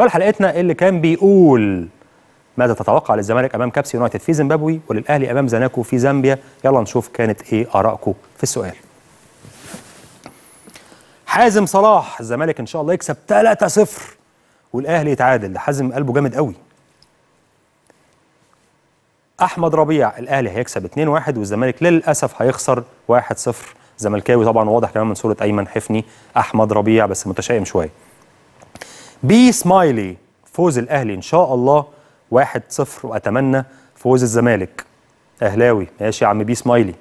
سؤال حلقتنا اللي كان بيقول ماذا تتوقع للزمالك امام كابس يونايتد في زيمبابوي وللاهلي امام زناكو في زامبيا يلا نشوف كانت ايه ارائكم في السؤال حازم صلاح الزمالك ان شاء الله يكسب 3-0 والاهلي يتعادل ده حازم قلبه جامد قوي احمد ربيع الاهلي هيكسب 2-1 والزمالك للاسف هيخسر 1-0 زملكاوي طبعا واضح كمان من صوره ايمن حفني احمد ربيع بس متشائم شويه بي سمايلي فوز الاهلي ان شاء الله 1-0 واتمنى فوز الزمالك اهلاوي ماشي يا عم بي سمايلي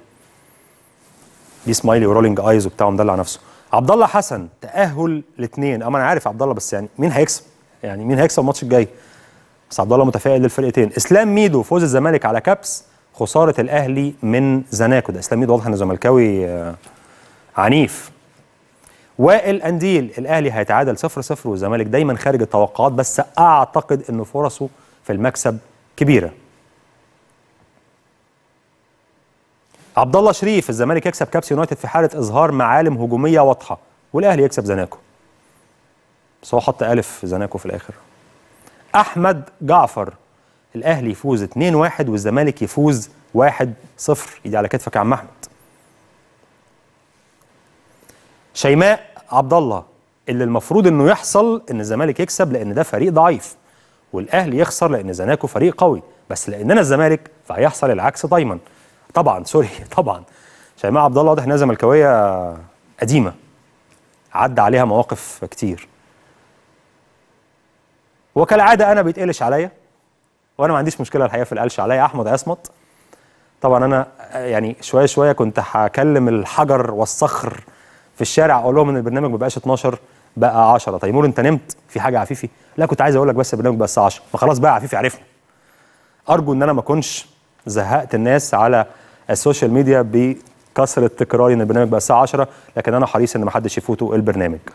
بي سمايلي ورولينج ايز وبتاع مدلع نفسه عبد الله حسن تاهل الاثنين اما انا عارف عبد الله بس يعني مين هيكسب يعني مين هيكسب الماتش الجاي بس عبد الله متفائل للفرقتين اسلام ميدو فوز الزمالك على كابس خساره الاهلي من زناكو ده اسلام ميدو واضح انه زملكاوي آه، عنيف والانديل الاهلي هيتعادل 0 0 والزمالك دايما خارج التوقعات بس اعتقد ان فرصه في المكسب كبيره عبد الله شريف الزمالك يكسب كابس يونايتد في حاله اظهار معالم هجوميه واضحه والاهلي يكسب زناكو بس هو حط الف زناكو في الاخر احمد جعفر الاهلي يفوز 2-1 والزمالك يفوز 1-0 ايدي على كتفك يا عم احمد شيماء عبد الله اللي المفروض انه يحصل ان الزمالك يكسب لان ده فريق ضعيف والاهلي يخسر لان زناكو فريق قوي بس لاننا الزمالك فهيحصل العكس دايما طبعا سوري طبعا شيماء عبد الله واضح انها زملكاويه قديمه عدى عليها مواقف كتير وكالعاده انا بيتقلش عليا وانا ما عنديش مشكله الحقيقه في القلش عليا احمد اصمت طبعا انا يعني شويه شويه كنت هكلم الحجر والصخر في الشارع اقول لهم ان البرنامج ما بقاش 12 بقى 10 تيمور طيب انت نمت في حاجه عفيفي لا كنت عايز اقول لك بس البرنامج بقى الساعه 10 فخلاص بقى عفيفي عرفنا ارجو ان انا ما اكونش زهقت الناس على السوشيال ميديا بكثره تكرار ان البرنامج بقى الساعه 10 لكن انا حريص ان ما حدش يفوته البرنامج